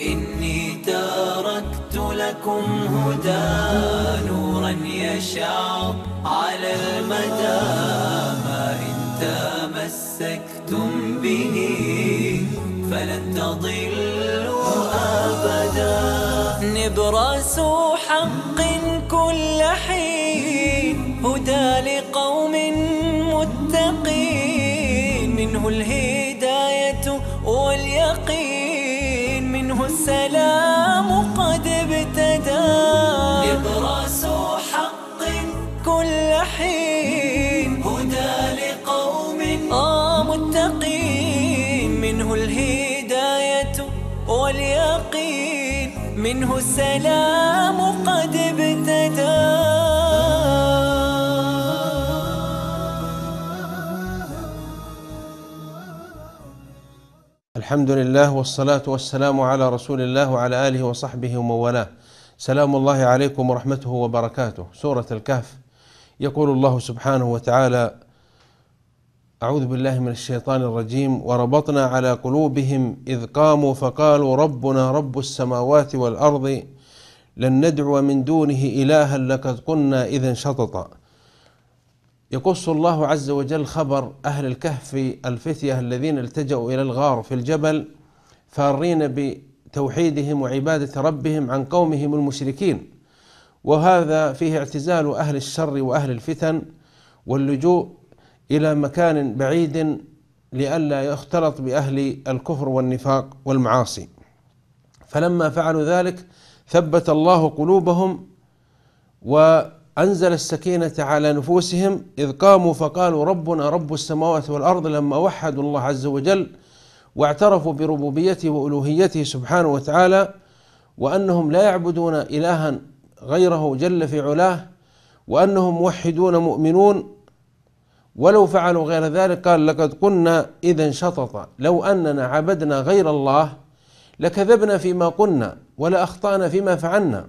إني تركت لكم هدى نورا يشع على المدى ما إن تمسكتم به فلن تضلوا أبدا نبرس حق كل حين هدى لقوم متقين منه الهيئة السلام قد ابتدى نبرس حق كل حين هدى لقوم آه متقين منه الهداية واليقين منه السلام الحمد لله والصلاة والسلام على رسول الله وعلى آله وصحبه ومن والاه سلام الله عليكم ورحمته وبركاته سورة الكهف يقول الله سبحانه وتعالى أعوذ بالله من الشيطان الرجيم وربطنا على قلوبهم إذ قاموا فقالوا ربنا رب السماوات والأرض لن ندعو من دونه إلها لقد قلنا إذا شططا يقص الله عز وجل خبر أهل الكهف الفتية الذين التجأوا إلى الغار في الجبل فارين بتوحيدهم وعبادة ربهم عن قومهم المشركين وهذا فيه اعتزال أهل الشر وأهل الفتن واللجوء إلى مكان بعيد لئلا يختلط بأهل الكفر والنفاق والمعاصي فلما فعلوا ذلك ثبت الله قلوبهم و أنزل السكينة على نفوسهم إذ قاموا فقالوا ربنا رب السماوات والأرض لما وحدوا الله عز وجل واعترفوا بربوبيته وألوهيته سبحانه وتعالى وأنهم لا يعبدون إلها غيره جل في علاه وأنهم موحدون مؤمنون ولو فعلوا غير ذلك قال لقد قلنا إذا شطط لو أننا عبدنا غير الله لكذبنا فيما قلنا ولا أخطأنا فيما فعلنا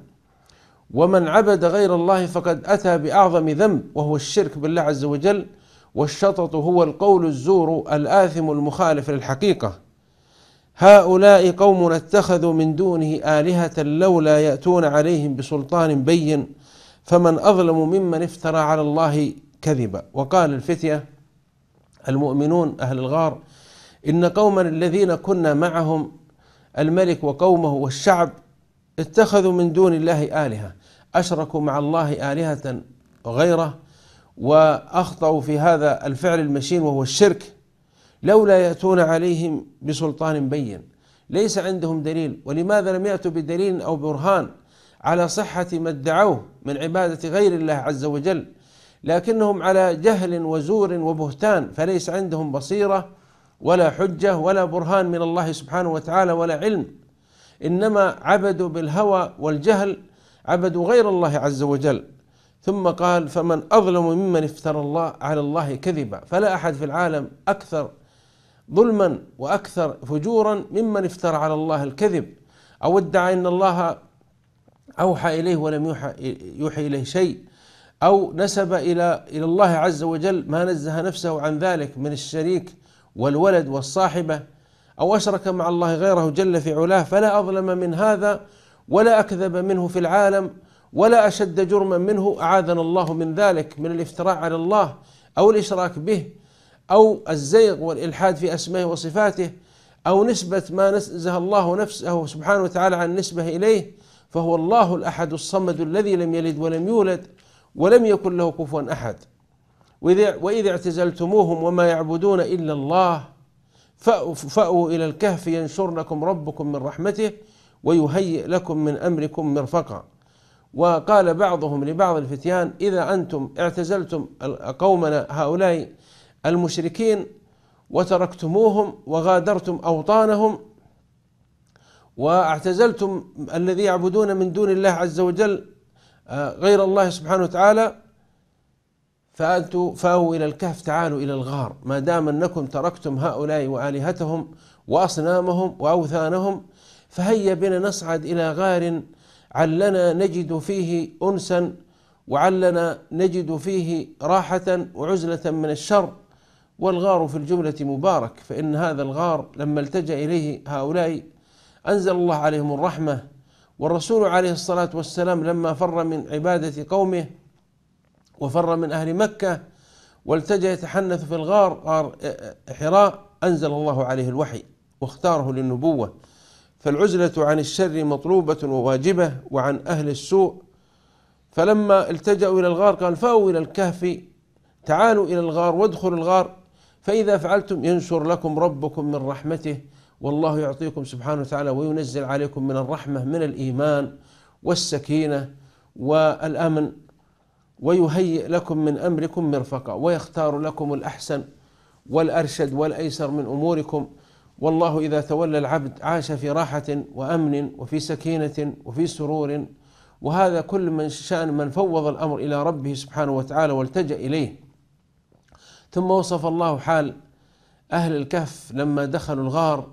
ومن عبد غير الله فقد أتى بأعظم ذنب وهو الشرك بالله عز وجل والشطط هو القول الزور الآثم المخالف للحقيقة هؤلاء قوم اتخذوا من دونه آلهة لولا يأتون عليهم بسلطان بين فمن أظلم ممن افترى على الله كذبا وقال الفتية المؤمنون أهل الغار إن قوما الذين كنا معهم الملك وقومه والشعب اتخذوا من دون الله آلهة أشركوا مع الله آلهة غيره وأخطأوا في هذا الفعل المشين وهو الشرك لولا يأتون عليهم بسلطان بين ليس عندهم دليل ولماذا لم يأتوا بدليل أو برهان على صحة ما ادعوه من عبادة غير الله عز وجل لكنهم على جهل وزور وبهتان فليس عندهم بصيرة ولا حجة ولا برهان من الله سبحانه وتعالى ولا علم إنما عبدوا بالهوى والجهل عبدوا غير الله عز وجل ثم قال فمن اظلم ممن افترى الله على الله كذبا فلا احد في العالم اكثر ظلما واكثر فجورا ممن افترى على الله الكذب او ادعى ان الله اوحى اليه ولم يوحى يوحي اليه شيء او نسب الى الى الله عز وجل ما نزه نفسه عن ذلك من الشريك والولد والصاحبه او اشرك مع الله غيره جل في علاه فلا اظلم من هذا ولا أكذب منه في العالم ولا أشد جرما منه أعاذنا الله من ذلك من الافتراء على الله أو الإشراك به أو الزيغ والإلحاد في أسمائه وصفاته أو نسبة ما نزه الله نفسه سبحانه وتعالى عن النسبة إليه فهو الله الأحد الصمد الذي لم يلد ولم يولد ولم يكن له كفوا أحد واذا اعتزلتموهم وما يعبدون إلا الله فأووا إلى الكهف ينشر لكم ربكم من رحمته ويهيئ لكم من امركم مرفقا وقال بعضهم لبعض الفتيان اذا انتم اعتزلتم قومنا هؤلاء المشركين وتركتموهم وغادرتم اوطانهم واعتزلتم الذي يعبدون من دون الله عز وجل آه، غير الله سبحانه وتعالى فأنتوا فأو إلى الكهف تعالوا إلى الغار ما دام أنكم تركتم هؤلاء وآلهتهم وأصنامهم وأوثانهم فهيا بنا نصعد إلى غار علنا نجد فيه أنسا وعلنا نجد فيه راحة وعزلة من الشر والغار في الجملة مبارك فإن هذا الغار لما التجأ إليه هؤلاء أنزل الله عليهم الرحمة والرسول عليه الصلاة والسلام لما فر من عبادة قومه وفر من أهل مكة والتجأ يتحنث في الغار غار حراء أنزل الله عليه الوحي واختاره للنبوة فالعزلة عن الشر مطلوبة وواجبة وعن أهل السوء فلما التجأوا إلى الغار قال فأووا إلى الكهف تعالوا إلى الغار وادخلوا الغار فإذا فعلتم ينشر لكم ربكم من رحمته والله يعطيكم سبحانه وتعالى وينزل عليكم من الرحمة من الإيمان والسكينة والأمن ويهيئ لكم من أمركم مرفقا ويختار لكم الأحسن والأرشد والأيسر من أموركم والله إذا تولى العبد عاش في راحة وأمن وفي سكينة وفي سرور وهذا كل من شأن من فوض الأمر إلى ربه سبحانه وتعالى والتجأ إليه ثم وصف الله حال أهل الكهف لما دخلوا الغار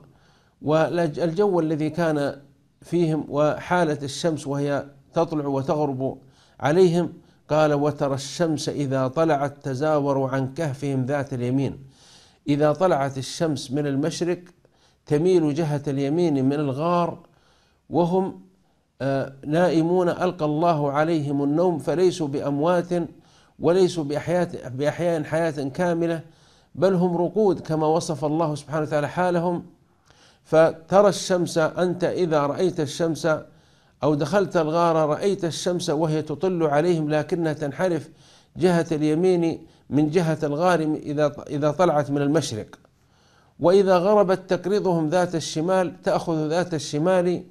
والجو الذي كان فيهم وحالة الشمس وهي تطلع وتغرب عليهم قال وترى الشمس إذا طلعت تزاوروا عن كهفهم ذات اليمين إذا طلعت الشمس من المشرق تميل جهة اليمين من الغار وهم آه، نائمون ألقى الله عليهم النوم فليسوا بأموات وليسوا بأحياء بأحياء حياة كاملة بل هم رقود كما وصف الله سبحانه وتعالى حالهم فترى الشمس أنت إذا رأيت الشمس أو دخلت الغار رأيت الشمس وهي تطل عليهم لكنها تنحرف جهة اليمين من جهة الغار إذا إذا طلعت من المشرق وإذا غربت تقرضهم ذات الشمال تأخذ ذات الشمال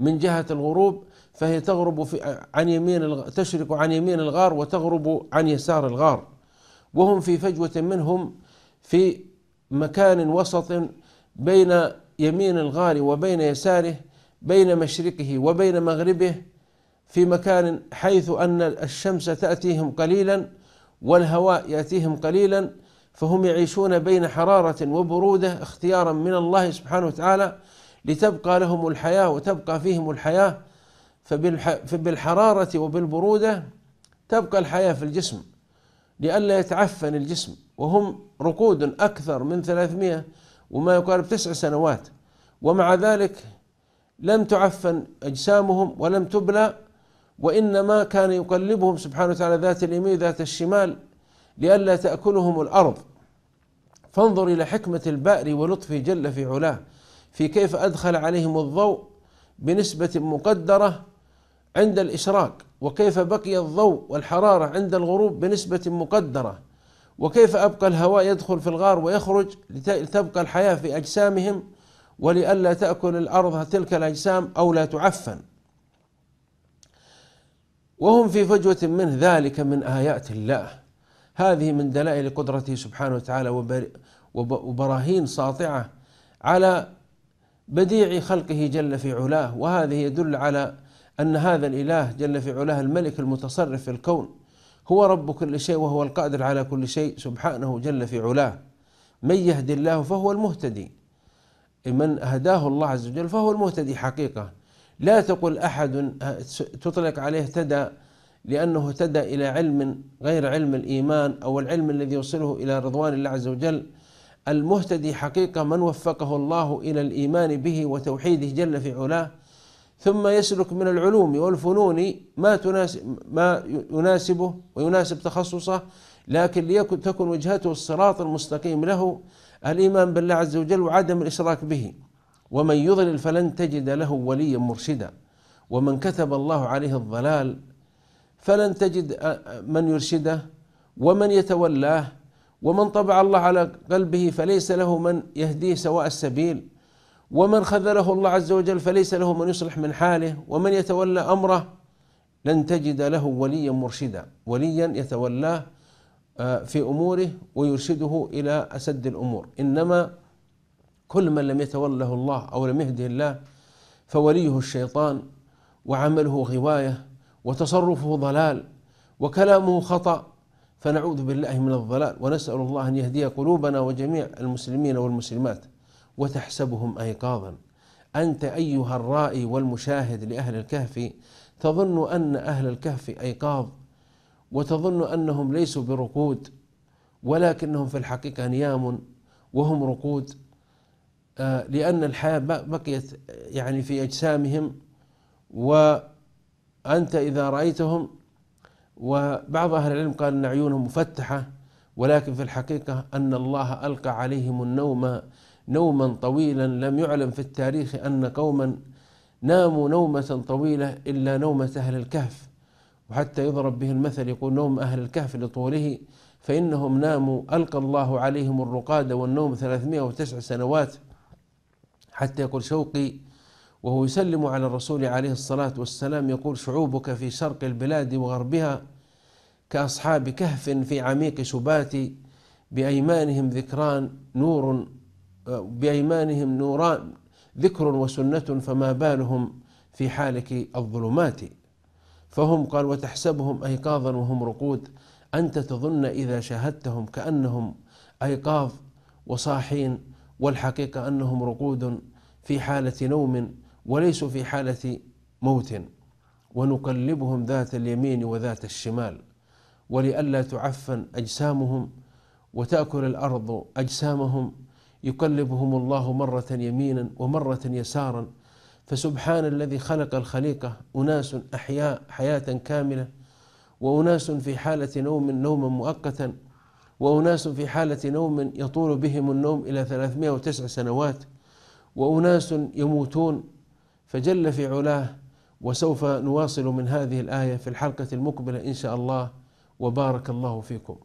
من جهة الغروب فهي تغرب في عن يمين تشرق عن يمين الغار وتغرب عن يسار الغار وهم في فجوة منهم في مكان وسط بين يمين الغار وبين يساره بين مشرقه وبين مغربه في مكان حيث ان الشمس تاتيهم قليلا والهواء ياتيهم قليلا فهم يعيشون بين حرارة وبرودة اختيارا من الله سبحانه وتعالى لتبقى لهم الحياة وتبقى فيهم الحياة فبالحرارة وبالبرودة تبقى الحياة في الجسم لئلا يتعفن الجسم وهم رقود أكثر من 300 وما يقارب تسع سنوات ومع ذلك لم تعفن أجسامهم ولم تبلى وإنما كان يقلبهم سبحانه وتعالى ذات اليمين ذات الشمال لئلا تأكلهم الأرض فانظر إلى حكمة البائر ولطفه جل في علاه في كيف أدخل عليهم الضوء بنسبة مقدرة عند الإشراق وكيف بقي الضوء والحرارة عند الغروب بنسبة مقدرة وكيف أبقى الهواء يدخل في الغار ويخرج لتبقى الحياة في أجسامهم ولئلا تأكل الأرض تلك الأجسام أو لا تعفن وهم في فجوة من ذلك من آيات الله هذه من دلائل قدرته سبحانه وتعالى وبراهين ساطعه على بديع خلقه جل في علاه وهذه يدل على ان هذا الاله جل في علاه الملك المتصرف في الكون هو رب كل شيء وهو القادر على كل شيء سبحانه جل في علاه من يهد الله فهو المهتدي من هداه الله عز وجل فهو المهتدي حقيقه لا تقل احد أه، تطلق عليه اهتدى لأنه اهتدى إلى علم غير علم الإيمان أو العلم الذي يوصله إلى رضوان الله عز وجل المهتدي حقيقة من وفقه الله إلى الإيمان به وتوحيده جل في علاه ثم يسلك من العلوم والفنون ما تناسب ما يناسبه ويناسب تخصصه لكن ليكن تكن وجهته الصراط المستقيم له الايمان بالله عز وجل وعدم الاشراك به ومن يضلل فلن تجد له وليا مرشدا ومن كتب الله عليه الضلال فلن تجد من يرشده ومن يتولاه ومن طبع الله على قلبه فليس له من يهديه سواء السبيل ومن خذله الله عز وجل فليس له من يصلح من حاله ومن يتولى امره لن تجد له وليا مرشدا وليا يتولاه آه، في اموره ويرشده الى اسد الامور انما كل من لم يتوله الله او لم يهده الله فوليه الشيطان وعمله غوايه وتصرفه ضلال وكلامه خطأ فنعوذ بالله من الضلال ونسأل الله أن يهدي قلوبنا وجميع المسلمين والمسلمات وتحسبهم أيقاظا أنت أيها الرائي والمشاهد لأهل الكهف تظن أن أهل الكهف أيقاظ وتظن أنهم ليسوا برقود ولكنهم في الحقيقة نيام وهم رقود آه، لأن الحياة بقيت يعني في أجسامهم و أنت إذا رأيتهم وبعض أهل العلم قال أن عيونهم مفتحة ولكن في الحقيقة أن الله ألقى عليهم النوم نوما طويلا لم يعلم في التاريخ أن قوما ناموا نومة طويلة إلا نومة أهل الكهف وحتى يضرب به المثل يقول نوم أهل الكهف لطوله فإنهم ناموا ألقى الله عليهم الرقاد والنوم 309 سنوات حتى يقول شوقي وهو يسلم على الرسول عليه الصلاة والسلام يقول شعوبك في شرق البلاد وغربها كأصحاب كهف في عميق سبات بأيمانهم ذكران نور بأيمانهم نوران ذكر وسنة فما بالهم في حالك الظلمات فهم قال وتحسبهم أيقاظا وهم رقود أنت تظن إذا شاهدتهم كأنهم أيقاظ وصاحين والحقيقة أنهم رقود في حالة نوم وليسوا في حالة موت ونقلبهم ذات اليمين وذات الشمال ولئلا تعفن أجسامهم وتأكل الأرض أجسامهم يقلبهم الله مرة يمينا ومرة يسارا فسبحان الذي خلق الخليقة أناس أحياء حياة كاملة وأناس في حالة نوم نوما مؤقتا وأناس في حالة نوم يطول بهم النوم إلى 309 سنوات وأناس يموتون فجل في علاه وسوف نواصل من هذه الآية في الحلقة المقبلة إن شاء الله وبارك الله فيكم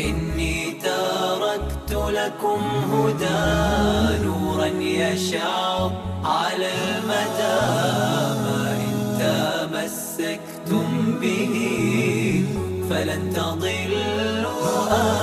إني تركت لكم هدى نورا يشع دم به فلن تضل آه